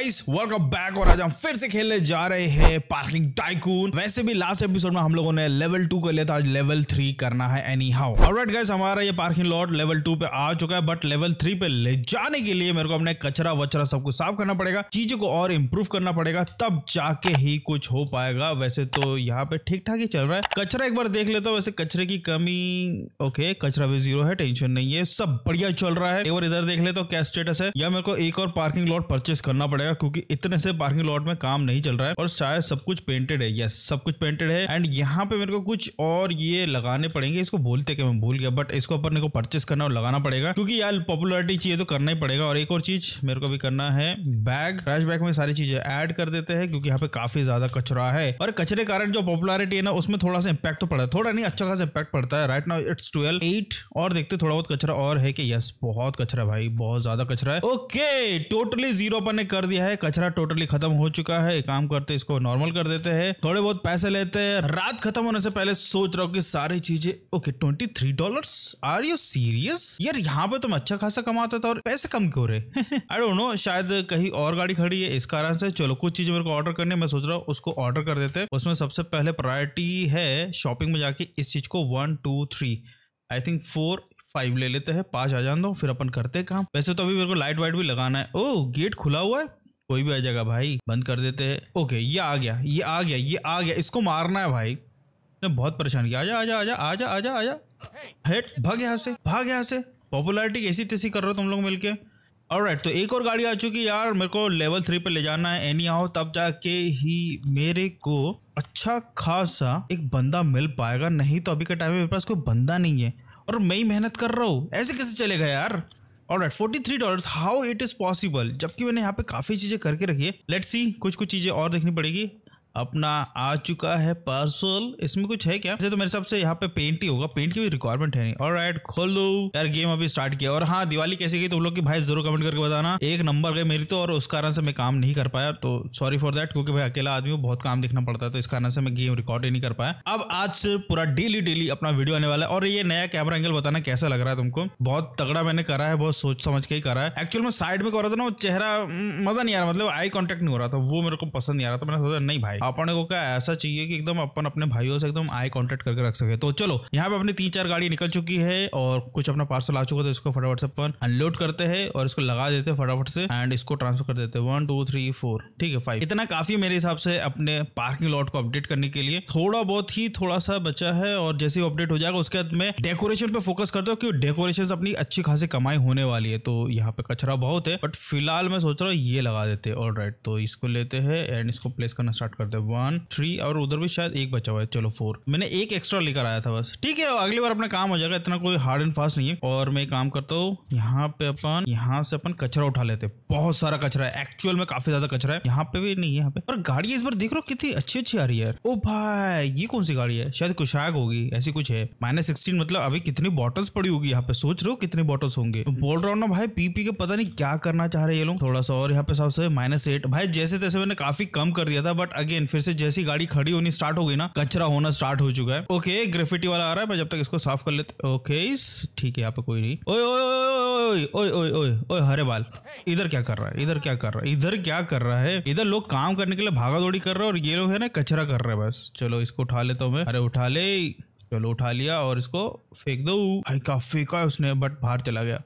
Guys welcome back और आज हम फिर से खेलने जा रहे हैं पार्किंग टाइकून वैसे भी लास्ट एपिसोड में हम लोगों ने लेवल टू कर लिया था आज लेवल थ्री करना है एनी हाउ ऑलराइट गाइस हमारा ये पार्किंग लॉट लेवल टू पे आ चुका है बट लेवल थ्री पे ले जाने के लिए मेरे को अपने कचरा वचरा सब कुछ साफ करना पड़ेगा चीजों को और इम्प्रूव करना पड़ेगा तब जाके ही कुछ हो पाएगा वैसे तो यहाँ पे ठीक ठाक ही चल रहा है कचरा एक बार देख लेता हूँ वैसे कचरे की कमी ओके कचरा भी जीरो है टेंशन नहीं है सब बढ़िया चल रहा है एक बार इधर देख लेता हूँ क्या स्टेटस है या मेरे को एक और पार्किंग लॉट परचेस करना पड़ेगा जाएगा क्योंकि इतने से पार्किंग लॉट में काम नहीं चल रहा है और शायद सब कुछ पेंटेड है यस सब कुछ पेंटेड है एंड यहाँ पे मेरे को कुछ और ये लगाने पड़ेंगे इसको बोलते कि मैं भूल गया बट इसको अपन को परचेस करना और लगाना पड़ेगा क्योंकि यार पॉपुलरिटी चाहिए तो करना ही पड़ेगा और एक और चीज मेरे को भी करना है बैग ट्रैश बैग में सारी चीजें ऐड कर देते हैं क्योंकि यहाँ पे काफी ज्यादा कचरा है और कचरे कारण जो पॉपुलरिटी है ना उसमें थोड़ा सा इम्पैक्ट तो पड़ता है थोड़ा नहीं अच्छा खासा इम्पैक्ट पड़ता है right now it's twelve eight और देखते थोड़ा बहुत कचरा और है कि यस बहुत कचरा भाई बहुत ज्यादा कचरा है ओके टोटली जीरो अपन ने कर दिया दिया है कचरा टोटली खत्म हो चुका है काम करते इसको नॉर्मल कर देते हैं थोड़े बहुत पैसे लेते हैं रात खत्म होने से पहले सोच रहा हूँ की सारी चीजें okay twenty three dollar are you serious यार यहाँ पे तुम अच्छा खासा कमाते थे और पैसे कम क्यों रहे आई डोंट नो शायद कहीं और गाड़ी खड़ी है इस कारण से चलो कुछ चीज मेरे को ऑर्डर करने मैं सोच रहा हूँ उसको ऑर्डर कर देते हैं उसमें सबसे पहले प्रायोरिटी है शॉपिंग में जाके इस चीज को one two three I think four five ले लेते हैं पांच आ जान दो फिर अपन करते काम वैसे तो अभी मेरे को लाइट वाइट भी लगाना है ओ गेट खुला हुआ है कोई भी आ जाएगा भाई बंद कर देते हैं ओके ये आ गया ये आ गया ये आ गया इसको मारना है भाई ने बहुत परेशान किया आजा आजा आजा आजा आजा आजा हेट भाग यहाँ से भाग यहाँ से पॉपुलरिटी कैसी तैसी कर रहे हो तुम लोग मिलके और राइट तो एक और गाड़ी आ चुकी यार मेरे को लेवल थ्री पे ले जाना है एनी आओ तब जाके ही मेरे को अच्छा खासा एक बंदा मिल पाएगा नहीं तो अभी के टाइम में मेरे पास कोई बंदा नहीं है और मैं ही मेहनत कर रहा हूँ ऐसे कैसे चलेगा यार और forty three dollar how it is possible जबकि मैंने यहाँ पे काफी चीजें करके रखी है लेट सी कुछ कुछ चीजें और देखनी पड़ेगी अपना आ चुका है पार्सल इसमें कुछ है क्या तो मेरे हिसाब से यहाँ पे पेंट ही होगा पेंट की भी रिक्वायरमेंट है नहीं और राइट खोल यार गेम अभी स्टार्ट किया और हाँ दिवाली कैसे गई तो लोग की भाई जरूर कमेंट करके बताना एक नंबर गए मेरी तो और उस कारण से मैं काम नहीं कर पाया तो सॉरी फॉर देट क्योंकि भाई अकेला आदमी बहुत काम देखना पड़ता है तो इस कारण से मैं गेम रिकॉर्ड ही नहीं कर पाया अब आज से पूरा डेली डेली अपना वीडियो आने वाला है और ये नया कैमरा एंगल बताना कैसा लग रहा है तुमको बहुत तगड़ा मैंने करा है बहुत सोच समझ के ही करा है एक्चुअल में साइड में कर रहा था ना चेहरा हम्म, मजा नहीं आ रहा मतलब आई कॉन्टेक्ट नहीं हो रहा था वो मेरे को पसंद नहीं आ रहा था मैंने सोचा नहीं भाई अपने को क्या ऐसा चाहिए कि एकदम अपन अपने भाइयों से एकदम आई कॉन्टेक्ट करके रख सके तो चलो यहाँ पे अपनी तीन चार गाड़ी निकल चुकी है और कुछ अपना पार्सल आ चुका तो इसको फटाफट से अपन अनलोड करते हैं और इसको लगा देते हैं फटाफट से एंड इसको ट्रांसफर कर देते हैं वन टू थ्री फोर ठीक है फाइव इतना काफी मेरे हिसाब से अपने पार्किंग लॉट को अपडेट करने के लिए थोड़ा बहुत ही थोड़ा सा बचा है और जैसे अपडेट हो जाएगा उसके बाद मैं डेकोरेशन पे फोकस करता हूँ क्योंकि डेकोरेशन अपनी अच्छी खासी कमाई होने वाली है तो यहाँ पे कचरा बहुत है बट फिलहाल मैं सोच रहा हूँ ये लगा देते ऑल राइट तो इसको लेते हैं एंड इसको प्लेस करना स्टार्ट कर करते हैं वन थ्री और उधर भी शायद एक बचा हुआ है चलो फोर मैंने एक एक्स्ट्रा लेकर आया था बस ठीक है अगली बार अपना काम हो जाएगा इतना कोई हार्ड एंड फास्ट नहीं है और मैं काम करता हूँ यहाँ पे अपन यहाँ से अपन कचरा उठा लेते हैं बहुत सारा कचरा है एक्चुअल में काफी ज्यादा कचरा है यहाँ पे भी नहीं है यहाँ पे पर गाड़ी इस बार देख रहा कितनी अच्छी अच्छी आ रही है ओ भाई ये कौन सी गाड़ी है शायद कुशाक होगी ऐसी कुछ है माइनस सिक्सटीन मतलब अभी कितनी बॉटल्स पड़ी होगी यहाँ पे सोच रहे हो कितनी बॉटल्स होंगे तो बोल रहा हूँ ना भाई पीपी के पता नहीं क्या करना चाह रहे ये लोग थोड़ा सा और यहाँ पे सबसे माइनस एट भाई जैसे तैसे मैंने काफी कम कर दिया था बट अगेन एंड फिर से जैसी गाड़ी खड़ी होनी स्टार्ट हो गई ना कचरा होना स्टार्ट हो चुका है ओके ग्रेफिटी वाला आ रहा है मैं जब तक इसको साफ कर लेते ओके ठीक है यहाँ पे कोई नहीं ओए ओए ओए ओए ओए ओए हरे बाल इधर क्या कर रहा है इधर क्या कर रहा है इधर क्या कर रहा है इधर लोग काम करने के लिए भागा दौड़ी कर रहे हैं और ये लोग है ना कचरा कर रहे हैं बस चलो इसको उठा लेता हूँ मैं अरे उठा ले चलो उठा लिया और इसको फेंक दो भाई का फेंका उसने बट बाहर चला गया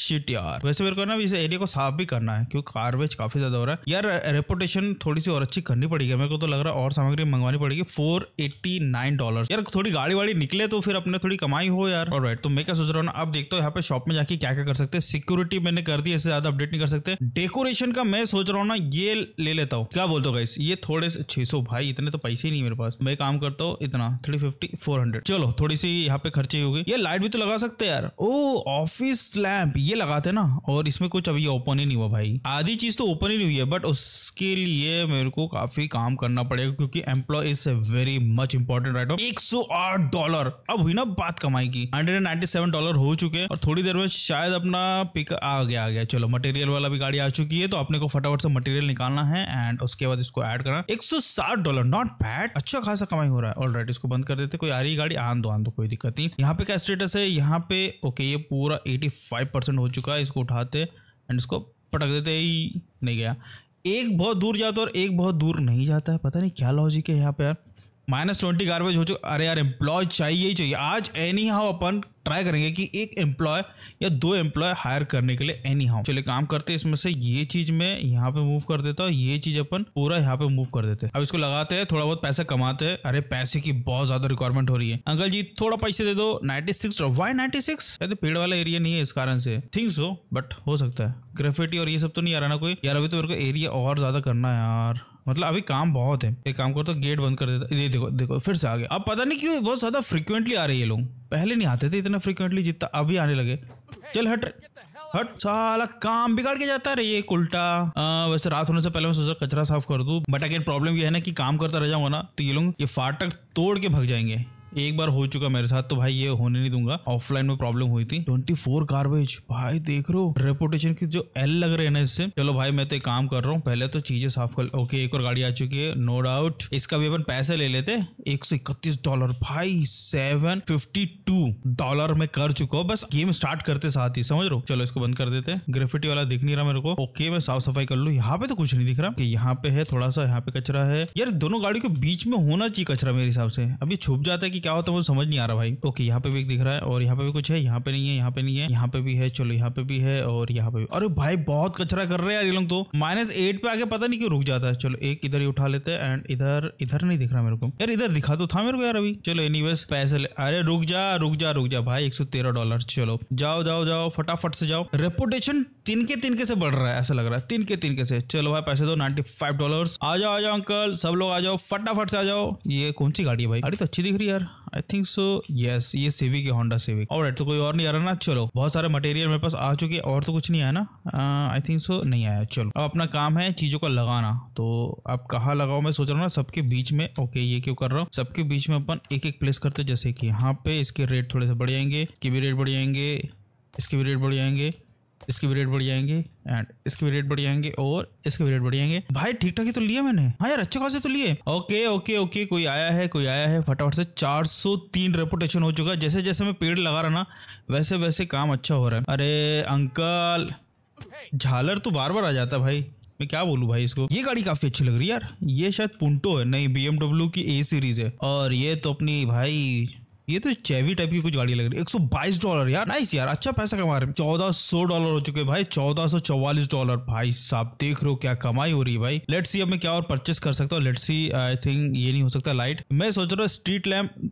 शिट यार वैसे मेरे को ना इस एरिया को साफ भी करना है क्योंकि कार्बेज काफी ज्यादा हो रहा है यार रेपुटेशन थोड़ी सी और अच्छी करनी पड़ेगी मेरे को तो लग रहा है और सामग्री मंगवानी पड़ेगी फोर एट्टी नाइन डॉलर यार थोड़ी गाड़ी वाड़ी निकले तो फिर अपने थोड़ी कमाई हो यार और राइट तो मैं क्या सोच रहा हूँ अब देखते हो यहाँ पे शॉप में जाके क्या क्या कर सकते हैं सिक्योरिटी मैंने कर दी इससे ज्यादा अपडेट नहीं कर सकते डेकोरेशन का मैं सोच रहा हूँ ना ये ले लेता हूँ क्या बोलते हो गाइस ये थोड़े छह सौ भाई इतने तो पैसे ही नहीं मेरे पास मैं काम करता हूँ इतना थ्री फिफ्टी फोर हंड्रेड चलो थोड़ी सी यहाँ पे खर्चे होगी ये लाइट भी तो लगा सकते हैं यार ओ ऑफिस लैम्प ये लगाते ना और इसमें कुछ अभी ओपन ही नहीं हुआ भाई आधी चीज तो ओपन ही नहीं हुई है बट उसके लिए मेरे को काफी काम करना पड़ेगा क्योंकि employ is very much important right एक सौ आठ डॉलर अब हुई ना बात कमाई की हंड्रेड डॉलर हो चुके और थोड़ी देर में शायद अपना पिक आ गया आ गया चलो मटेरियल वाला भी गाड़ी आ चुकी है तो अपने को फटाफट से मटेरियल निकालना है एंड उसके बाद इसको एड करना 160 डॉलर नॉट बैड अच्छा खासा कमाई हो रहा है ऑल right, इसको बंद कर देते कोई आ रही गाड़ी आन दो आन दो कोई दिक्कत नहीं यहाँ पे क्या स्टेटस है यहाँ पे ओके ये पूरा 85 परसेंट हो चुका है इसको उठाते एंड इसको पटक देते ही नहीं गया एक बहुत दूर जाता और एक बहुत दूर नहीं जाता है पता नहीं क्या लॉजिक है यहाँ पे यार माइनस ट्वेंटी गार्बेज हो चुका अरे यार एम्प्लॉय चाहिए ही चाहिए आज एनी हाउ अपन ट्राई करेंगे कि एक एम्प्लॉय या दो एम्प्लॉय हायर करने के लिए एनी हाउ चलिए काम करते हैं इसमें से ये चीज में यहाँ पे मूव कर देता हूँ ये चीज अपन पूरा यहाँ पे मूव कर देते हैं अब इसको लगाते हैं थोड़ा बहुत पैसा कमाते हैं अरे पैसे की बहुत ज्यादा रिक्वायरमेंट हो रही है अंकल जी थोड़ा पैसे दे दो ninety six Y ninety six पेड़ वाला एरिया नहीं है इस कारण से थिंक सो बट हो सकता है ग्रेफिटी और ये सब तो नहीं आ रहा ना कोई यार अभी तो मेरे को एरिया और ज्यादा करना है यार मतलब अभी काम बहुत है एक काम करता तो गेट बंद कर देता ये देखो देखो फिर से आ गया अब पता नहीं क्यों बहुत ज्यादा फ्रिक्वेंटली आ रही है लोग पहले नहीं आते थे इतना फ्रिक्वेंटली जितना अभी आने लगे चल हट हट साला काम बिगाड़ के जाता है उल्टा वैसे रात होने से पहले मैं सोचा कचरा साफ कर दू बट अगेन प्रॉब्लम ये है ना कि काम करता रह जाऊंगा ना तो ये लोग ये फाटक तोड़ के भग जाएंगे एक बार हो चुका मेरे साथ तो भाई ये होने नहीं दूंगा ऑफलाइन में प्रॉब्लम हुई थी ट्वेंटी फोर गार्बेज भाई देख रहे हो रेपुटेशन की जो एल लग रहे हैं ना इससे चलो भाई मैं तो एक काम कर रहा हूँ पहले तो चीजें साफ कर ओके एक और गाड़ी आ चुकी है नो डाउट इसका भी अपन पैसे ले लेते एक सौ इकतीस डॉलर भाई सेवन फिफ्टी टू डॉलर में कर चुका हूँ बस गेम स्टार्ट करते साथ ही समझ रहे चलो इसको बंद कर देते ग्रेफिटी वाला दिख नहीं रहा मेरे को ओके मैं साफ सफाई कर लू यहाँ पे तो कुछ नहीं दिख रहा कि यहाँ पे है थोड़ा सा यहाँ पे कचरा है यार दोनों गाड़ियों के बीच में होना चाहिए कचरा मेरे हिसाब से अभी छुप जाता है कि कि क्या होता है वो समझ नहीं आ रहा भाई ओके यहाँ पे भी दिख रहा है और यहाँ पे भी कुछ है यहाँ पे नहीं है यहाँ पे नहीं है यहाँ पे भी है चलो यहाँ पे भी है और यहाँ पे भी अरे भाई बहुत कचरा कर रहे हैं ये लोग तो माइनस एट पे आगे पता नहीं क्यों रुक जाता है चलो एक इधर ही उठा लेते हैं एंड इधर इधर नहीं दिख रहा मेरे को यार इधर दिखा तो था मेरे को यार अभी चलो एनी पैसे ले अरे रुक जा रुक जा रुक जा भाई एक डॉलर चलो जाओ जाओ जाओ फटाफट से जाओ रेपुटेशन तीन के तीन के से बढ़ रहा है ऐसा लग रहा है तीन के तीन के से चलो भाई पैसे दो नाइनटी फाइव डॉलर आ जाओ आ जाओ अंकल सब लोग आ जाओ फटाफट से आ जाओ ये कौन सी गाड़ी है भाई गाड़ी तो अच्छी दिख रही है यार आई थिंक सो यस ये सिविक है होंडा सिविक और तो कोई और नहीं आ रहा ना चलो बहुत सारे मटेरियल मेरे पास आ चुके और तो कुछ नहीं आया ना आई थिंक सो नहीं आया चलो अब अपना काम है चीजों को लगाना तो आप कहाँ लगाओ मैं सोच रहा हूँ ना सबके बीच में ओके ये क्यों कर रहा हूँ सबके बीच में अपन एक एक प्लेस करते जैसे कि यहाँ पे इसके रेट थोड़े से बढ़ जाएंगे इसके भी रेट बढ़ जाएंगे इसके भी रेट बढ़ जाएंगे इसके भी रेट बढ़ जाएंगे एंड इसके भी रेट बढ़ जाएंगे और इसके भी रेट बढ़ जाएंगे भाई ठीक ठाक ही तो लिया मैंने हाँ यार अच्छे खासे तो लिए ओके ओके ओके कोई आया है कोई आया है फटाफट से चार सौ तीन रेपुटेशन हो चुका है जैसे जैसे मैं पेड़ लगा रहा ना वैसे वैसे काम अच्छा हो रहा है अरे अंकल झालर तो बार बार आ जाता भाई मैं क्या बोलूँ भाई इसको ये गाड़ी काफी अच्छी लग रही है यार ये शायद पुंटो है नहीं बी की ए सीरीज है और ये तो अपनी भाई ये तो चेवी टाइप की कुछ गाड़ी लग रही है एक सौ बाईस डॉलर यार नाइस यार अच्छा पैसा कमा रहे चौदह सौ डॉलर हो चुके भाई चौदह सो चौवालीस डॉलर भाई साहब देख रहे हो क्या कमाई हो रही है भाई लेट्स सी अब मैं क्या और परचेस कर सकता हूँ लेट्स सी आई थिंक ये नहीं हो सकता लाइट मैं सोच रहा हूँ स्ट्रीट लैम्प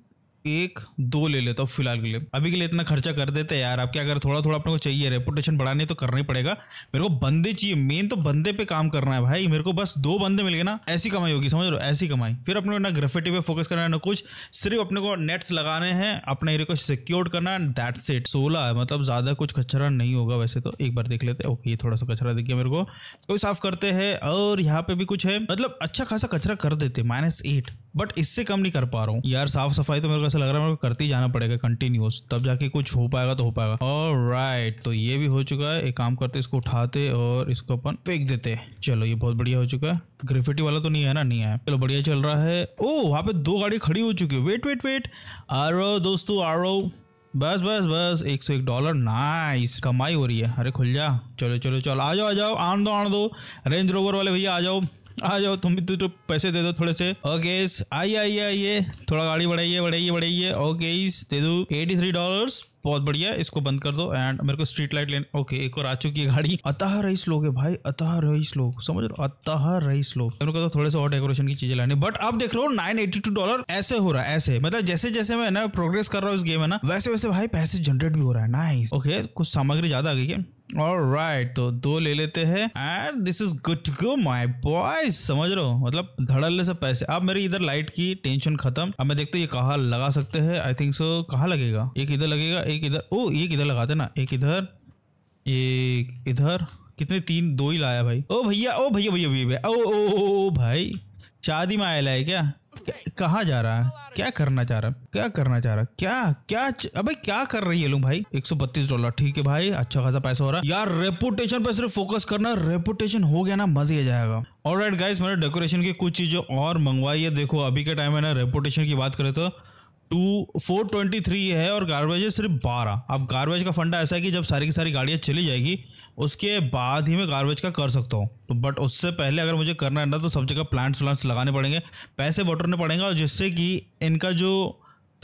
एक दो ले लेता हूँ फिलहाल के लिए अभी के लिए इतना खर्चा कर देते हैं यार आपके अगर थोड़ा थोड़ा अपने को चाहिए रेपुटेशन बढ़ाने तो करना ही पड़ेगा मेरे को बंदे चाहिए मेन तो बंदे पे काम करना है भाई मेरे को बस दो बंदे मिल गए ना ऐसी कमाई होगी समझ लो ऐसी कमाई फिर अपने ना ग्रेफिटी पे फोकस करना है ना कुछ सिर्फ अपने को नेट्स लगाने हैं अपने एरिया को सिक्योर करना है दैट्स इट सोलह है मतलब ज़्यादा कुछ कचरा नहीं होगा वैसे तो एक बार देख लेते हैं ओके थोड़ा सा कचरा देखिए मेरे को कोई साफ करते हैं और यहाँ पे भी कुछ है मतलब अच्छा खासा कचरा कर देते माइनस एट बट इससे कम नहीं कर पा रहा हूँ यार साफ सफाई तो मेरे को ऐसा लग रहा है मेरे को करते ही जाना पड़ेगा कंटिन्यूस तब जाके कुछ हो पाएगा तो हो पाएगा और राइट तो ये भी हो चुका है एक काम करते इसको उठाते और इसको अपन फेंक देते चलो ये बहुत बढ़िया हो चुका है ग्रेफिटी वाला तो नहीं है ना नहीं है चलो बढ़िया चल रहा है ओ वहाँ पे दो गाड़ी खड़ी हो चुकी है वेट वेट वेट आ रो दोस्तों आ रो बस बस बस एक सौ एक डॉलर नाइस कमाई हो रही है अरे खुल जा चलो चलो चलो आ जाओ आ जाओ आन दो आन दो रेंज रोवर वाले भैया आ जाओ आ जाओ तुम भी तो, तो पैसे दे दो थोड़े से ओके आइए आइए आइए थोड़ा गाड़ी बढ़ाइए बढ़ाइए बढ़ाइए ओके दे दो एटी थ्री डॉलर बहुत बढ़िया इसको बंद कर दो एंड मेरे को स्ट्रीट लाइट लेने ओके एक और आ चुकी है गाड़ी अतः रईस लोग है भाई अतः रईस लोग समझ लो अतः रईस लोग मेरे को तो थोड़े से और डेकोरेशन की चीजें लानी बट आप देख रहे हो नाइन एटी टू डॉलर ऐसे हो रहा है ऐसे मतलब जैसे जैसे मैं ना प्रोग्रेस कर रहा हूँ इस गेम में ना वैसे वैसे भाई पैसे जनरेट भी हो रहा है नाइस ओके कुछ सामग्री ज्यादा आ गई है और राइट तो दो ले लेते हैं and this is good to go my boy समझ रहे हो मतलब धड़ल्ले से पैसे अब मेरी इधर लाइट की टेंशन खत्म अब मैं देखते ये कहा लगा सकते हैं आई थिंक सो कहा लगेगा एक इधर लगेगा एक इधर ओ एक इधर लगाते ना एक इधर एक इधर कितने तीन दो ही लाया भाई ओ भैया ओ भैया भैया भैया ओ ओ ओ भाई शादी में आया लाए क्या कहा जा रहा है क्या करना चाह रहा है क्या करना चाह रहा है क्या क्या अबे क्या कर रही है लू भाई 132 डॉलर ठीक है भाई अच्छा खासा पैसा हो रहा है यार रेपुटेशन पर सिर्फ फोकस करना रेपुटेशन हो गया ना मजे आ जाएगा और राइट गाइस मैंने डेकोरेशन की कुछ चीजें और मंगवाई है देखो अभी के टाइम है ना रेपुटेशन की बात करें तो टू फोर ट्वेंटी थ्री है और गार्बेज सिर्फ बारह अब गार्बेज का फंडा ऐसा है कि जब सारी की सारी गाड़ियाँ चली जाएगी उसके बाद ही मैं गार्बेज का कर सकता हूँ तो बट उससे पहले अगर मुझे करना है ना तो सब जगह प्लांट्स व्लांट्स लगाने पड़ेंगे पैसे बटोरने पड़ेंगे और जिससे कि इनका जो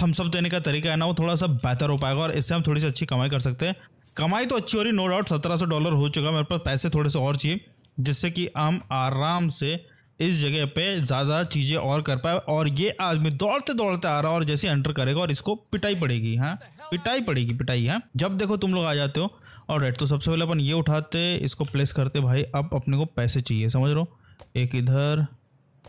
थम्सअप देने का तरीका है ना वो थोड़ा सा बेहतर हो पाएगा और इससे हम थोड़ी सी अच्छी कमाई कर सकते हैं कमाई तो अच्छी हो रही नो डाउट सत्रह सौ डॉलर हो चुका है मेरे पास पैसे थोड़े से और चाहिए जिससे कि हम आराम से इस जगह पे ज़्यादा चीज़ें और कर पाए और ये आदमी दौड़ते दौड़ते आ रहा है और जैसे एंटर करेगा और इसको पिटाई पड़ेगी हाँ पिटाई पड़ेगी पिटाई हाँ जब देखो तुम लोग आ जाते हो और राइट तो सबसे पहले अपन ये उठाते इसको प्लेस करते भाई अब अपने को पैसे चाहिए समझ लो एक इधर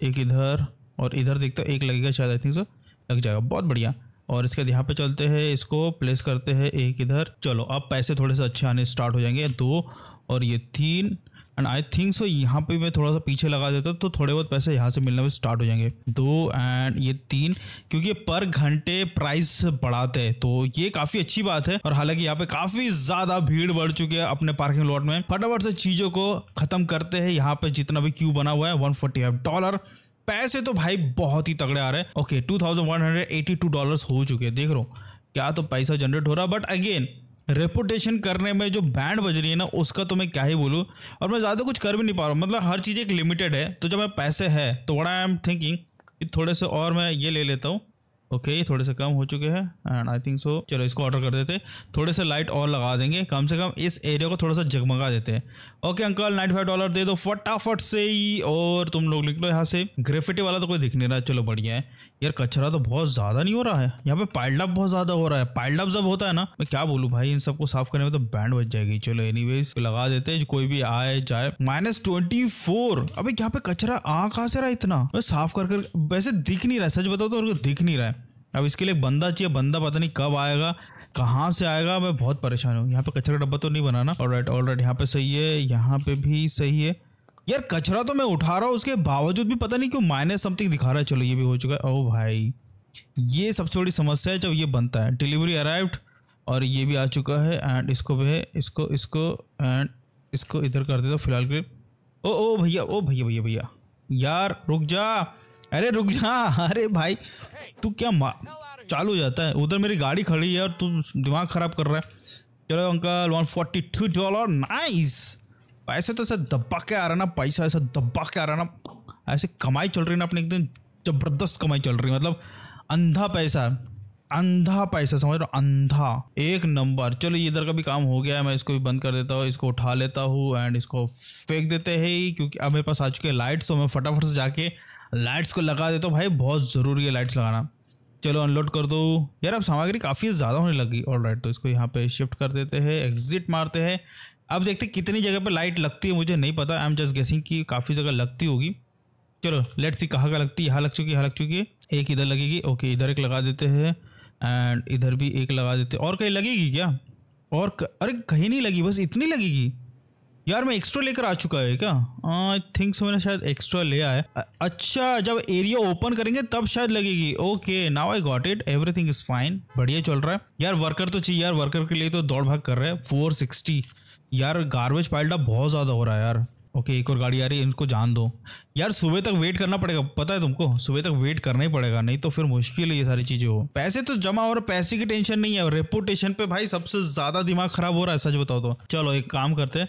एक इधर और इधर देखते हो एक लगेगा शायद आई थिंक तो लग जाएगा बहुत बढ़िया और इसके बाद यहाँ पे चलते हैं इसको प्लेस करते हैं एक इधर चलो अब पैसे थोड़े से अच्छे आने स्टार्ट हो जाएंगे दो और ये तीन एंड आई थिंक सो यहाँ पे मैं थोड़ा सा पीछे लगा देता तो थोड़े बहुत पैसे यहाँ से मिलने में स्टार्ट हो जाएंगे दो एंड ये तीन क्योंकि पर घंटे प्राइस बढ़ाते हैं तो ये काफ़ी अच्छी बात है और हालांकि यहाँ पे काफ़ी ज़्यादा भीड़ बढ़ चुकी है अपने पार्किंग लॉट में फटाफट से चीज़ों को ख़त्म करते हैं यहाँ पे जितना भी क्यू बना हुआ है वन डॉलर पैसे तो भाई बहुत ही तगड़े आ रहे हैं ओके टू डॉलर्स हो चुके हैं देख रहा हूँ क्या तो पैसा जनरेट हो रहा बट अगेन रेपुटेशन करने में जो बैंड बज रही है ना उसका तो मैं क्या ही बोलूँ और मैं ज़्यादा कुछ कर भी नहीं पा रहा हूँ मतलब हर चीज़ एक लिमिटेड है तो जब मैं पैसे है तो वट आई एम थिंकिंग कि थोड़े से और मैं ये ले लेता हूँ ओके okay, थोड़े से कम हो चुके हैं एंड आई थिंक सो चलो इसको ऑर्डर कर देते थोड़े से लाइट और लगा देंगे कम से कम इस एरिया को थोड़ा सा जगमगा देते हैं okay okay, uncle ninety five dollar दे दो फटाफट से ही और तुम लोग लिख लो यहाँ से ग्रेफिटी वाला तो कोई दिख नहीं रहा चलो बढ़िया है यार कचरा तो बहुत ज्यादा नहीं हो रहा है यहाँ पे पाइल्डअप बहुत ज्यादा हो रहा है पाइल्डअप जब होता है ना मैं क्या बोलूँ भाई इन सबको साफ करने में तो बैंड बच जाएगी चलो एनी लगा देते हैं कोई भी आए जाए माइनस ट्वेंटी फोर अभी यहाँ पे कचरा आ कहा से रहा इतना साफ कर कर वैसे दिख नहीं रहा है सच बताओ तो दिख नहीं रहा है अब इसके लिए बंदा चाहिए बंदा पता नहीं कब आएगा कहाँ से आएगा मैं बहुत परेशान हूँ यहाँ पे कचरा डब्बा तो नहीं बनाना ऑलराइट ऑलराइट यहाँ पे सही है यहाँ पे भी सही है यार कचरा तो मैं उठा रहा हूँ उसके बावजूद भी पता नहीं क्यों माइनस समथिंग दिखा रहा है चलो ये भी हो चुका है ओ भाई ये सबसे बड़ी समस्या है जब ये बनता है डिलीवरी अराइव्ड और ये भी आ चुका है एंड इसको भी है इसको इसको एंड इसको इधर कर देता फिलहाल के ओ ओ भैया ओ भैया भैया भैया यार रुक जा अरे रुक जा अरे भाई तू क्या चालू हो जाता है उधर मेरी गाड़ी खड़ी है और तू दिमाग ख़राब कर रहा है चलो uncle one forty two dollar nice ऐसे तो ऐसा दबा के आ रहा ना पैसा ऐसा दबा के आ रहा ना ऐसे कमाई चल रही ना अपनी एकदम जबरदस्त कमाई चल रही मतलब अंधा पैसा अंधा पैसा समझ रहा अंधा एक नंबर चलो इधर का भी काम हो गया है मैं इसको भी बंद कर देता हूँ इसको उठा लेता हूँ एंड इसको फेंक देते हैं ही क्योंकि अब मेरे पास आ चुके हैं लाइट्स तो मैं फटाफट से जाके लाइट्स को लगा देता हूँ भाई बहुत ज़रूरी है लाइट्स लगाना चलो अनलोड कर दो यार अब सामग्री काफ़ी ज़्यादा होने लगी ऑल राइट तो इसको यहाँ पे शिफ्ट कर देते हैं एग्जिट मारते हैं अब देखते कितनी जगह पर लाइट लगती है मुझे नहीं पता आई एम जस्ट गेसिंग कि काफ़ी जगह लगती होगी चलो लेट्स सी कहाँ का लगती है यहाँ लग चुकी है यहाँ लग चुकी है एक इधर लगेगी ओके इधर एक लगा देते हैं एंड इधर भी एक लगा देते और कहीं लगेगी क्या और क... अरे कहीं नहीं लगी बस इतनी लगेगी यार मैं एक्स्ट्रा लेकर आ चुका है क्या आई थिंक सो मैंने शायद एक्स्ट्रा ले आया अच्छा जब एरिया ओपन करेंगे तब शायद लगेगी okay now I got it everything is fine बढ़िया चल रहा है यार वर्कर तो चाहिए यार वर्कर के लिए तो दौड़ भाग कर रहा है फोर सिक्सटी यार गार्बेज पाइल्ड अप बहुत ज़्यादा हो रहा है यार ओके एक और गाड़ी आ रही है इनको जान दो यार सुबह तक वेट करना पड़ेगा पता है तुमको सुबह तक वेट करना ही पड़ेगा नहीं तो फिर मुश्किल है ये सारी चीज़ें हो पैसे तो जमा हो रहे पैसे की टेंशन नहीं है रेपुटेशन पे भाई सबसे ज़्यादा दिमाग खराब हो रहा है सच बताओ तो चलो एक काम करते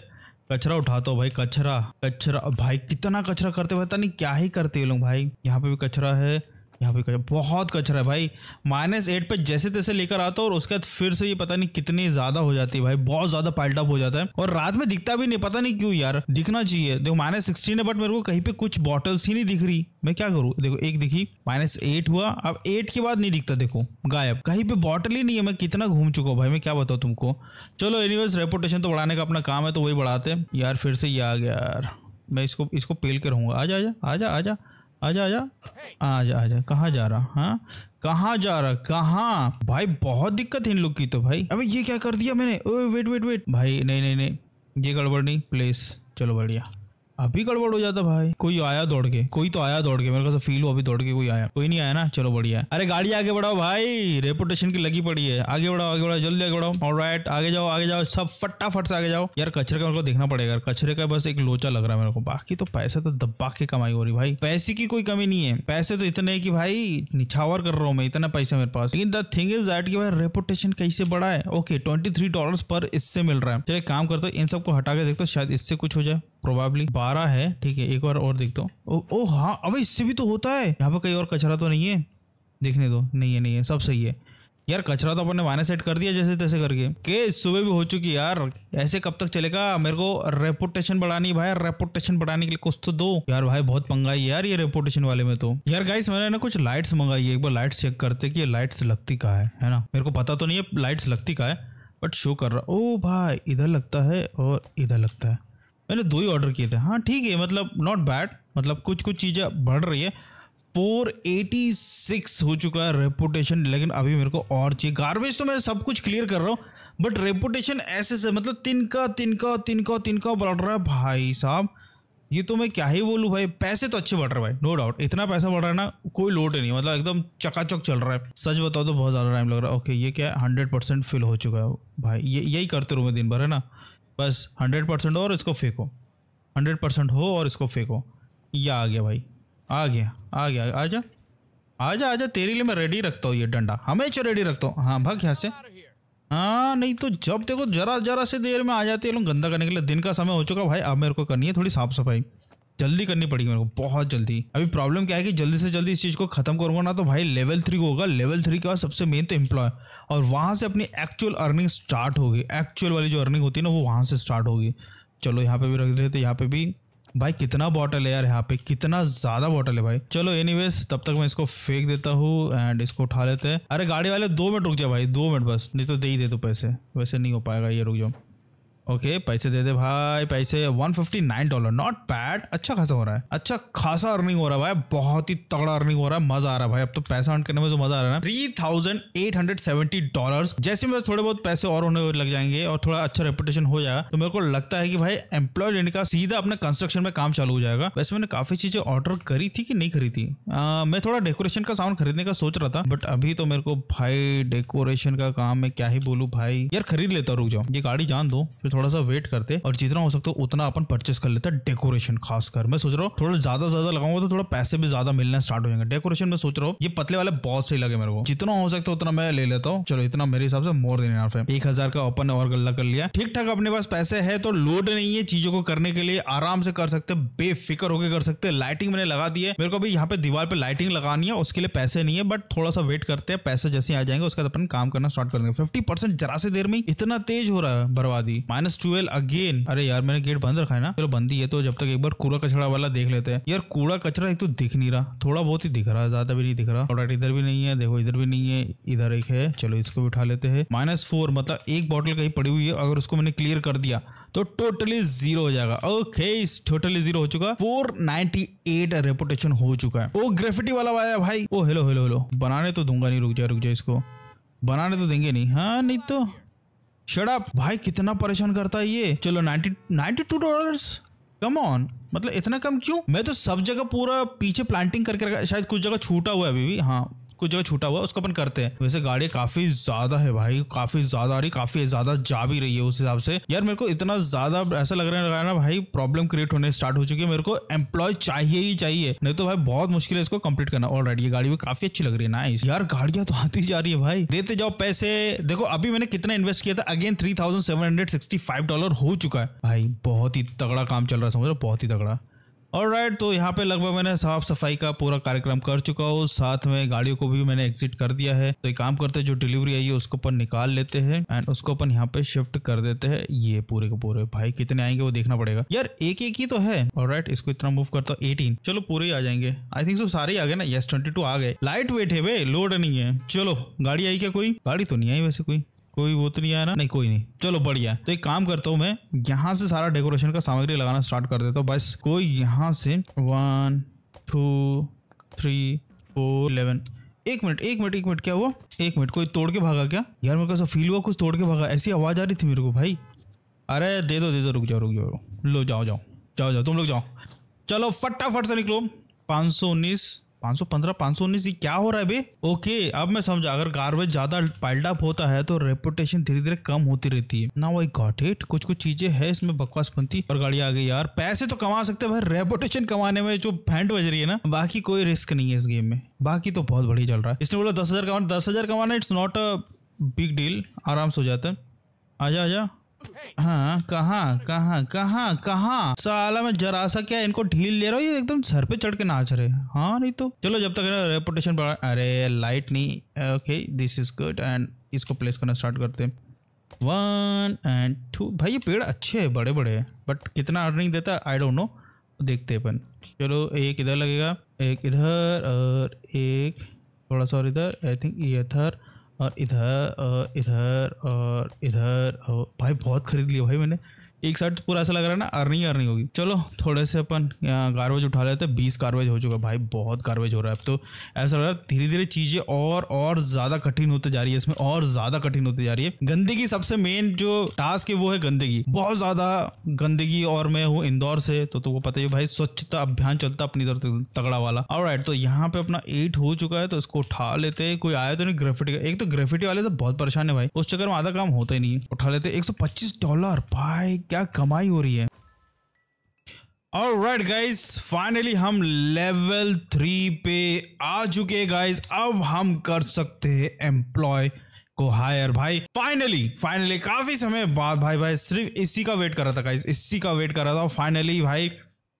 कचरा उठा हो भाई कचरा कचरा भाई कितना कचरा करते पता नहीं क्या ही करते हैं लोग भाई यहाँ पे भी कचरा है यहाँ पे कचरा बहुत कचरा है भाई माइनस एट पे जैसे तैसे लेकर आता और उसके बाद फिर से ये पता नहीं कितनी ज्यादा हो जाती है भाई बहुत ज्यादा पाल्ट हो जाता है और रात में दिखता भी नहीं पता नहीं क्यों यार दिखना चाहिए देखो माइनस सिक्सटीन है बट मेरे को कहीं पे कुछ बॉटल्स ही नहीं दिख रही मैं क्या करूँ देखो एक दिखी माइनस एट हुआ अब एट के बाद नहीं दिखता देखो गायब कहीं पे बॉटल ही नहीं है मैं कितना घूम चुका हूँ भाई मैं क्या बताऊँ तुमको चलो एनिवर्स रेपुटेशन तो बढ़ाने का अपना काम है तो वही बढ़ाते यार फिर से ये आ गया यार मैं इसको इसको पेल के रहूँगा आ जा आ जा आ जा आ जा आजा आजा आजा आजा कहाँ जा रहा हाँ कहाँ जा रहा कहाँ भाई बहुत दिक्कत है इन लोग की तो भाई अबे ये क्या कर दिया मैंने ओ वेट वेट वेट भाई नहीं नहीं नहीं ये गड़बड़ नहीं प्लेस चलो बढ़िया अभी गड़बड़ हो जाता भाई कोई आया दौड़ के कोई तो आया दौड़ के मेरे को तो फील हुआ अभी दौड़ के कोई आया कोई नहीं आया ना चलो बढ़िया अरे गाड़ी आगे बढ़ाओ भाई रेपुटेशन की लगी पड़ी है आगे बढ़ाओ आगे बढ़ाओ जल्दी आगे बढ़ाओ और राइट आगे जाओ आगे जाओ सब फटाफट से आगे जाओ यार कचरे का मेरे को देखना पड़ेगा कचरे का बस एक लोचा लग रहा है मेरे को बाकी तो पैसा तो दबा के कमाई हो रही भाई पैसे की कोई कमी नहीं है पैसे तो इतने की भाई निछावर कर रहा हूँ मैं इतना पैसा मेरे पास लेकिन द थिंग इज दैट की भाई रेपुटेशन कैसे बढ़ा है ओके ट्वेंटी थ्री डॉलर पर इससे मिल रहा है चलिए काम करते इन सबको हटा के देखते शायद इससे कुछ हो जाए प्रोबेबली आ रहा है ठीक है एक बार और देखता हूँ ओह हाँ अब इससे भी तो होता है यहाँ पर कहीं और कचरा तो नहीं है देखने दो नहीं है नहीं है सब सही है यार कचरा तो अपन ने वाने सेट कर दिया जैसे तैसे करके के सुबह भी हो चुकी यार ऐसे कब तक चलेगा मेरे को रेपुटेशन बढ़ानी भाई रेपुटेशन बढ़ाने के लिए कुछ तो दो यार भाई बहुत पंगा है यार ये रेपुटेशन वाले में तो यार गाइस मैंने ना कुछ लाइट्स मंगाई है एक बार लाइट्स चेक करते कि ये लाइट्स लगती कहा है है ना मेरे को पता तो नहीं है लाइट्स लगती कहा है बट शो कर रहा ओ भाई इधर लगता है और इधर लगता है मैंने दो ही ऑर्डर किए थे हाँ ठीक है मतलब नॉट बैड मतलब कुछ कुछ चीज़ें बढ़ रही है 486 हो चुका है रेपुटेशन लेकिन अभी मेरे को और चाहिए गार्बेज तो मैं सब कुछ क्लियर कर रहा हूँ बट रेपुटेशन ऐसे से मतलब तिनका तिनका तिनका तिनका बढ़ रहा है भाई साहब ये तो मैं क्या ही बोलूँ भाई पैसे तो अच्छे बढ़ रहे भाई नो डाउट इतना पैसा बढ़ रहा है ना कोई लोड नहीं मतलब एकदम चकाचक चल रहा है सच बताओ तो बहुत ज़्यादा टाइम लग रहा है ओके ये क्या है हंड्रेड परसेंट फिल हो चुका है भाई ये यही करते रहूँ मैं दिन भर है ना बस हंड्रेड परसेंट हो और इसको फेंको हंड्रेड परसेंट हो और इसको फेंको ये आ गया भाई आ गया आ गया आ जा आ जा आ जा तेरे लिए मैं रेडी रखता हूँ ये डंडा हमेशा रेडी रखता हूँ हाँ भाग यहाँ से हाँ नहीं तो जब देखो जरा जरा से देर में आ जाती है लोग गंदा करने के लिए दिन का समय हो चुका भाई अब मेरे को करनी है थोड़ी साफ सफाई जल्दी करनी पड़ेगी मेरे को बहुत जल्दी अभी प्रॉब्लम क्या है कि जल्दी से जल्दी इस चीज़ को खत्म करूंगा ना तो भाई लेवल थ्री को होगा लेवल थ्री के बाद सबसे मेन तो एम्प्लॉय और वहाँ से अपनी एक्चुअल अर्निंग स्टार्ट होगी एक्चुअल वाली जो अर्निंग होती है ना वो वहाँ से स्टार्ट होगी चलो यहाँ पे भी रख देते यहाँ पे भी भाई कितना बॉटल है यार यहाँ पे कितना ज्यादा बॉटल है भाई चलो एनी तब तक मैं इसको फेंक देता हूँ एंड इसको उठा लेते हैं अरे गाड़ी वाले दो मिनट रुक जाओ भाई दो मिनट बस नहीं तो दे ही दे दो तो पैसे वैसे नहीं हो पाएगा ये रुक जाओ ओके okay, पैसे दे दे भाई पैसे 159 डॉलर नॉट बैड अच्छा खासा हो रहा है अच्छा खासा अर्निंग हो रहा है भाई बहुत ही तगड़ा अर्निंग हो रहा है मजा आ रहा है भाई अब तो पैसा अर्न करने में जो तो मजा आ रहा है three thousand eight hundred seventy dollar जैसे मेरे थोड़े बहुत पैसे और होने लग जाएंगे और थोड़ा अच्छा रेपुटेशन हो जाएगा तो मेरे को लगता है कि भाई एम्प्लॉय लेने का सीधा अपने कंस्ट्रक्शन में काम चालू हो जाएगा वैसे मैंने काफी चीजें ऑर्डर करी थी कि नहीं करी थी आ, मैं थोड़ा डेकोरेशन का सामान खरीदने का सोच रहा था बट अभी तो मेरे को भाई डेकोरेशन का काम मैं क्या ही बोलू भाई यार खरीद लेता रुक जाओ ये गाड़ी जान दो फिर थोड़ा सा वेट करते और जितना हो सकता है उतना अपन परचेस कर लेते डेकोरेशन खासकर मैं सोच रहा हूँ थोड़ा ज्यादा ज्यादा लगाऊंगा तो थोड़ा पैसे भी ज्यादा मिलना स्टार्ट हो जाएंगे डेकोरेशन में सोच रहा हूँ ये पतले वाले बहुत सही लगे मेरे को जितना हो सकता है उतना मैं ले लेता हूँ चलो इतना मेरे हिसाब से मोर देने इनफ एक हजार का ओपन और गल्ला कर लिया ठीक ठाक अपने पास पैसे है तो लोड नहीं है चीजों को करने के लिए आराम से कर सकते बेफिक्र होकर कर सकते लाइटिंग मैंने लगा दी है मेरे को अभी यहाँ पे दीवार पे लाइटिंग लगानी है उसके लिए पैसे नहीं है बट थोड़ा सा वेट करते हैं पैसे जैसे आ जाएंगे उसके बाद अपन काम करना स्टार्ट कर देंगे फिफ्टी जरा से देर में इतना तेज हो रहा है बर्बादी माइनस माइनस ट्वेल्व अगेन अरे यार मैंने गेट बंद रखा है ना चलो बंदी है तो जब तक एक बार कूड़ा कचरा वाला देख लेते हैं यार कूड़ा कचरा एक तो दिख नहीं रहा थोड़ा बहुत ही दिख रहा है ज्यादा भी नहीं दिख रहा प्रोडक्ट इधर भी नहीं है देखो इधर भी नहीं है इधर एक है चलो इसको भी उठा लेते हैं माइनस फोर मतलब एक बॉटल कहीं पड़ी हुई है अगर उसको मैंने क्लियर कर दिया तो टोटली जीरो हो जाएगा ओके इस टोटली जीरो हो चुका 498 रेपुटेशन हो चुका है ओ ग्रेफिटी वाला आया भाई ओ हेलो हेलो हेलो बनाने तो दूंगा नहीं रुक जा रुक जा इसको बनाने तो देंगे नहीं हाँ नहीं तो शट भाई कितना परेशान करता है ये चलो ninety ninety two dollar come on मतलब इतना कम क्यों मैं तो सब जगह पूरा पीछे प्लांटिंग करके शायद कुछ जगह छूटा हुआ है अभी भी हाँ कुछ जो छूटा हुआ उसको अपन करते हैं वैसे गाड़ी काफी ज्यादा है भाई काफी ज्यादा आ रही काफी ज्यादा जा भी रही है उस हिसाब से यार मेरे को इतना ज्यादा ऐसा लग रहा है ना भाई प्रॉब्लम क्रिएट होने स्टार्ट हो चुकी है मेरे को एम्प्लॉय चाहिए ही चाहिए नहीं तो भाई बहुत मुश्किल है इसको कम्प्लीट करना और ये गाड़ी भी काफी अच्छी लग रही है ना यार गाड़ियां तो आती जा रही है भाई देते जाओ पैसे देखो अभी मैंने कितना इन्वेस्ट किया था अगेन थ्री डॉलर हो चुका है भाई बहुत ही तगड़ा काम चल रहा है समझ रहे बहुत ही तगड़ा और राइट तो यहाँ पे लगभग मैंने साफ सफाई का पूरा कार्यक्रम कर चुका हूँ साथ में गाड़ियों को भी मैंने एग्जिट कर दिया है तो एक काम करते हैं जो डिलीवरी आई है उसको अपन निकाल लेते हैं एंड उसको अपन यहाँ पे शिफ्ट कर देते हैं ये पूरे के पूरे भाई कितने आएंगे वो देखना पड़ेगा यार एक एक ही तो है और राइट इसको इतना मूव करता हूँ एटीन चलो पूरे ही आ जाएंगे आई थिंक सो सारे आ गए ना यस ट्वेंटी आ गए लाइट वेट है वे लोड नहीं है चलो गाड़ी आई क्या कोई गाड़ी तो नहीं आई वैसे कोई कोई वो तो नहीं आया ना नहीं कोई नहीं चलो बढ़िया तो एक काम करता हूँ मैं यहाँ से सारा डेकोरेशन का सामग्री लगाना स्टार्ट कर देता हूँ बस कोई यहाँ से one two three four eleven एक मिनट एक मिनट एक मिनट क्या हुआ एक मिनट कोई तोड़ के भागा क्या यार मेरे को ऐसा फील हुआ कुछ तोड़ के भागा ऐसी आवाज़ आ रही थी मेरे को भाई अरे दे दो दे दो रुक जाओ रुक जाओ लो जाओ जाओ जाओ जाओ तुम लोग जाओ चलो फटाफट से निकलो पाँच सौ उन्नीस पाँच सौ पंद्रह पाँच सौ उन्नीस ये क्या हो रहा है भाई ओके अब मैं समझा अगर गार्बेज ज्यादा पाइल्ड अप होता है तो रेपुटेशन धीरे धीरे कम होती रहती है ना वही गॉट इट कुछ कुछ चीजें है इसमें बकवास बनती और गाड़ी आ गई यार पैसे तो कमा सकते हैं भाई रेपुटेशन कमाने में जो फैंट बज रही है ना बाकी कोई रिस्क नहीं है इस गेम में बाकी तो बहुत बढ़िया चल रहा है इसने बोला दस हजार कमाना दस हजार कमाना it's not a big deal आराम से हो जाता है आजा आजा हाँ कहाँ कहा, कहा, कहा। साला मैं जरा सा क्या इनको ढील ले रहा हूँ ये एकदम सर पे चढ़ के नाच रहे हाँ नहीं तो चलो जब तक रेपुटेशन बढ़ा अरे लाइट नहीं okay this is good and इसको प्लेस करना स्टार्ट करते हैं वन एंड टू भाई ये पेड़ अच्छे है बड़े बड़े हैं बट कितना अर्निंग देता है आई डोंट नो देखते अपन चलो एक इधर लगेगा एक इधर और एक थोड़ा सा और इधर आई थिंक ये इधर और इधर और इधर और इधर और भाई बहुत ख़रीद लिया भाई मैंने एक तो पूरा ऐसा लग रहा है ना अर्निंग अर्निंग होगी चलो थोड़े से अपन गार्बेज उठा लेते हैं बीस गार्बेज हो चुका भाई बहुत गार्बेज हो रहा है अब तो ऐसा लग रहा है धीरे धीरे चीज़ें और और ज़्यादा कठिन होते जा रही है इसमें और ज़्यादा कठिन होती जा रही है गंदगी सबसे मेन जो टास्क है वो है गंदगी बहुत ज़्यादा गंदगी और मैं हूँ इंदौर से तो तुमको पता ही भाई स्वच्छता अभियान चलता अपनी तरफ तगड़ा वाला और राइट तो यहाँ पे अपना एट हो चुका है तो इसको उठा लेते हैं कोई आया तो नहीं ग्रेफिटी का एक तो ग्रेफिटी वाले तो बहुत परेशान है भाई उस चक्कर में आधा काम होता ही नहीं है उठा लेते एक डॉलर भाई क्या कमाई हो रही है और राइट गाइज फाइनली हम लेवल थ्री पे आ चुके गाइज अब हम कर सकते हैं एम्प्लॉय को हायर भाई फाइनली फाइनली काफी समय बाद भाई भाई सिर्फ इसी का वेट कर रहा था गाइज इसी का वेट कर रहा था फाइनली भाई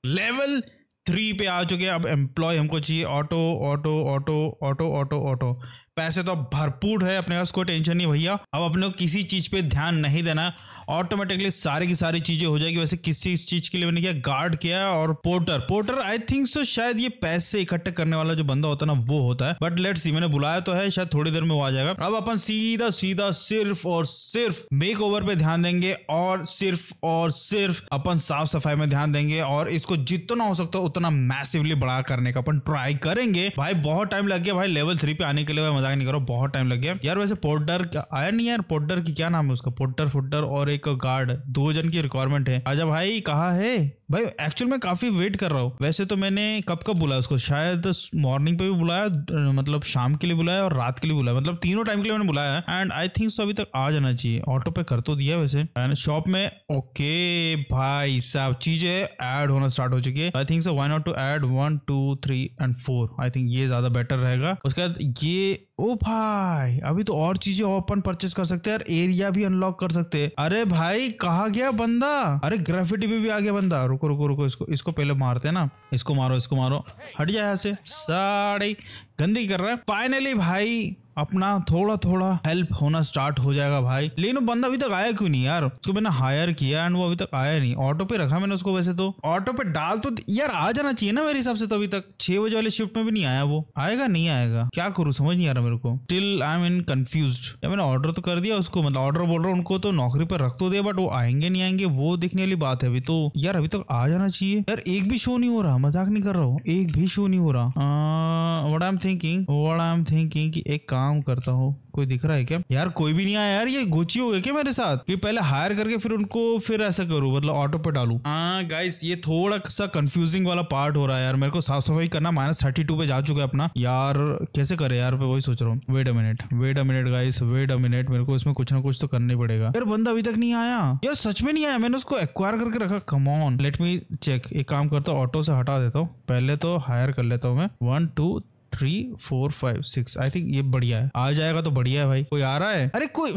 लेवल थ्री पे आ चुके हैं अब एम्प्लॉय हमको चाहिए auto auto auto auto auto auto पैसे तो भरपूर है अपने पास कोई टेंशन नहीं भैया अब अपने किसी चीज पे ध्यान नहीं देना ऑटोमेटिकली सारी की सारी चीजें हो जाएगी वैसे किसी चीज के लिए मैंने किया गार्ड किया है और porter porter I think so शायद ये पैसे इकट्ठे करने वाला जो बंदा होता है ना वो होता है बट लेट सी मैंने बुलाया तो है शायद थोड़ी देर में वो आ जाएगा अब अपन सीधा सीधा सिर्फ और सिर्फ मेक ओवर पे ध्यान देंगे और सिर्फ और सिर्फ अपन साफ सफाई में ध्यान देंगे और इसको जितना हो सकता है उतना मैसिवली बड़ा करने का अपन ट्राई करेंगे भाई बहुत टाइम लग गया भाई लेवल थ्री पे आने के लिए मजाक नहीं करो बहुत टाइम लग गया यार वैसे पोर्टर आया नहीं यार पोर्टर की क्या नाम है उसका पोर्टर फोटर और एक गार्ड दो जन की रिक्वायरमेंट है आजा भाई कहा है भाई एक्चुअल मैं काफी वेट कर रहा हूँ वैसे तो मैंने कब कब बुलाया उसको शायद मॉर्निंग पे भी बुलाया मतलब शाम के लिए बुलाया और रात के लिए बुलाया मतलब तीनों टाइम के लिए मैंने बुलाया एंड आई थिंक सो अभी तक आ जाना चाहिए ऑटो पे कर तो दिया वैसे एंड शॉप में ओके भाई साहब चीजें एड होना स्टार्ट हो चुकी है I think so why not to add one two three and four I think ये ज्यादा बेटर रहेगा उसके बाद ये ओ भाई अभी तो और चीजें ओपन परचेस कर सकते हैं एरिया भी अनलॉक कर सकते हैं अरे भाई कहा गया बंदा अरे ग्रेफिटी पे भी आ गया बंदा रुको रुको रुको इसको इसको पहले मारते हैं ना इसको मारो इसको मारो हट जाए यहाँ से साड़ी गंदी कर रहा है फाइनली भाई अपना थोड़ा थोड़ा हेल्प होना स्टार्ट हो जाएगा भाई लेकिन वो बंदा अभी तक आया क्यों नहीं यार उसको मैंने हायर किया एंड वो अभी तक आया नहीं ऑटो पे रखा मैंने उसको वैसे तो ऑटो पे डाल तो यार आ जाना चाहिए ना मेरे हिसाब से तो अभी तक छह बजे वाले शिफ्ट में भी नहीं आया वो आएगा नहीं आएगा क्या करूँ समझ नहीं आ रहा मेरे को till I am in confuse मैंने ऑर्डर तो कर दिया उसको मतलब ऑर्डर बोल रहा हूँ उनको तो नौकरी पर रख तो दे बट वो आएंगे नहीं आएंगे वो देखने वाली बात है अभी तो यार अभी तक आ जाना चाहिए यार एक भी शो नहीं हो रहा मजाक नहीं कर रहा हूँ एक भी शो नहीं हो रहा what I am thinking what I am thinking एक काम काम करता हूँ कोई दिख रहा है क्या यार कोई भी नहीं आया यार ये गोची हो गया क्या मेरे साथ कि पहले हायर करके फिर उनको फिर ऐसा करूँ मतलब ऑटो पे डालू हाँ गाइस ये थोड़ा सा कंफ्यूजिंग वाला पार्ट हो रहा है यार मेरे को साफ सफाई करना माइनस थर्टी टू पे जा चुका है अपना यार कैसे करे यार मैं वही सोच रहा हूँ wait a minute wait a minute guys wait a minute मेरे को इसमें कुछ ना कुछ तो करना ही पड़ेगा यार बंदा अभी तक नहीं आया यार सच में नहीं आया मैंने उसको एक्वायर करके रखा कमॉन लेट मी चेक एक काम करता हूँ ऑटो से हटा देता हूँ पहले तो हायर कर लेता हूँ मैं one two three four five six I think ये बढ़िया है आ जाएगा तो बढ़िया है भाई कोई आ रहा है अरे कोई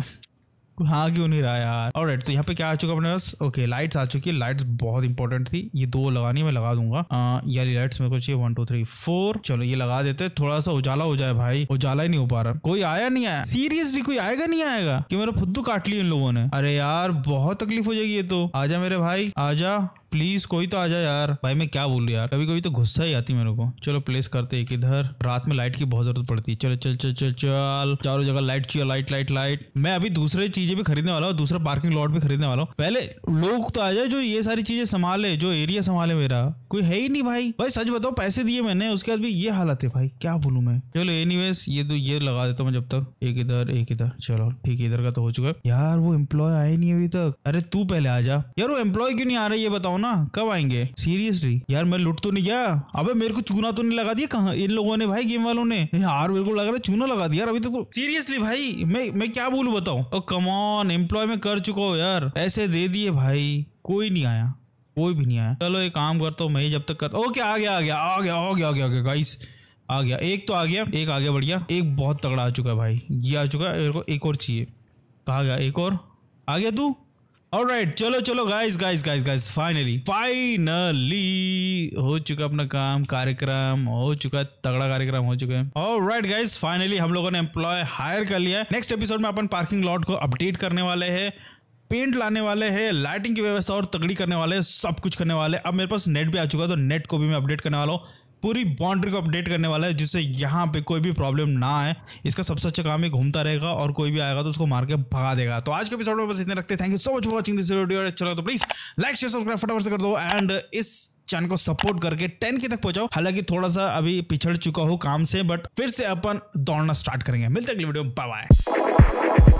हाँ क्यों नहीं रहा यार और right, तो यहाँ पे क्या आ चुका अपने पास ओके लाइट्स आ चुकी है लाइट्स बहुत इंपॉर्टेंट थी ये दो लगानी मैं लगा दूंगा आ, ये लाइट्स मेरे को चाहिए वन टू थ्री फोर चलो ये लगा देते थोड़ा सा उजाला हो जाए भाई उजाला ही नहीं हो पा रहा कोई आया नहीं आया सीरियसली कोई आएगा नहीं आएगा कि मेरा फुद्दू तो काट लिया इन लोगों ने अरे यार बहुत तकलीफ हो जाएगी ये तो आ मेरे भाई आ प्लीज कोई तो आ जाए यार भाई मैं क्या बोलूँ यार कभी कभी तो गुस्सा ही आती मेरे को चलो प्लेस करते एक इधर रात में लाइट की बहुत जरूरत पड़ती है चलो चल चल चल चल चारों जगह लाइट चाहिए लाइट लाइट लाइट मैं अभी दूसरे चीजें भी खरीदने वाला हूँ दूसरा पार्किंग लॉट भी खरीदने वाला हूँ पहले लोग तो आ जाए जो ये सारी चीजें संभाले जो एरिया संभाले मेरा कोई है ही नहीं भाई भाई सच बताओ पैसे दिए मैंने उसके बाद भी ये हालत है भाई क्या बोलू मैं चलो एनी ये तो ये लगा देता हूँ जब तक एक इधर एक इधर चलो ठीक है इधर का तो हो चुका है यार वो एम्प्लॉय आए नहीं अभी तक अरे तू पहले आ जा यार वो एम्प्लॉय क्यों नहीं आ रहा ये बताओ ना कब आएंगे सीरियसली यार मैं लुट तो नहीं गया अबे मेरे को चूना तो नहीं लगा दिया कहा इन लोगों ने भाई गेम वालों ने यार मेरे को लग रहा चूना लगा दिया अभी तो सीरियसली तो- भाई मैं मैं क्या बोलू बताओ कमॉन एम्प्लॉय में कर चुका हूँ यार ऐसे दे दिए भाई कोई नहीं आया कोई भी नहीं आया चलो एक काम करता हूँ मैं जब तक कर ओके आ गया आ गया आ गया आ गया आ गया आ गया गाइस आ गया एक तो आ गया एक आ गया बढ़िया एक बहुत तगड़ा आ चुका है भाई ये आ चुका है एक और चाहिए कहा गया एक और आ गया तू राइट चलो चलो guys guys guys guys finally finally हो चुका अपना काम कार्यक्रम हो चुका तगड़ा कार्यक्रम हो चुका है राइट गाइस फाइनली हम लोगों ने एम्प्लॉय हायर कर लिया है नेक्स्ट एपिसोड में अपन पार्किंग लॉट को अपडेट करने वाले हैं पेंट लाने वाले हैं लाइटिंग की व्यवस्था और तगड़ी करने वाले सब कुछ करने वाले अब मेरे पास नेट भी आ चुका है तो नेट को भी मैं अपडेट करने वाला हूँ पूरी बाउंड्री को अपडेट करने वाला है जिससे यहाँ पे कोई भी प्रॉब्लम ना आए इसका सबसे अच्छा काम ही घूमता रहेगा और कोई भी आएगा तो उसको मार के भगा देगा तो आज के एपिसोड में बस इतने रखते thank you so much for watching this video अच्छा लगा तो प्लीज लाइक शेयर सब्सक्राइब फटाफट से कर दो एंड इस चैनल को सपोर्ट करके टेन के तक पहुंचाओ हालांकि थोड़ा सा अभी पिछड़ चुका हूँ काम से बट फिर से अपन दौड़ना स्टार्ट करेंगे मिलते अगली वीडियो बाय बाय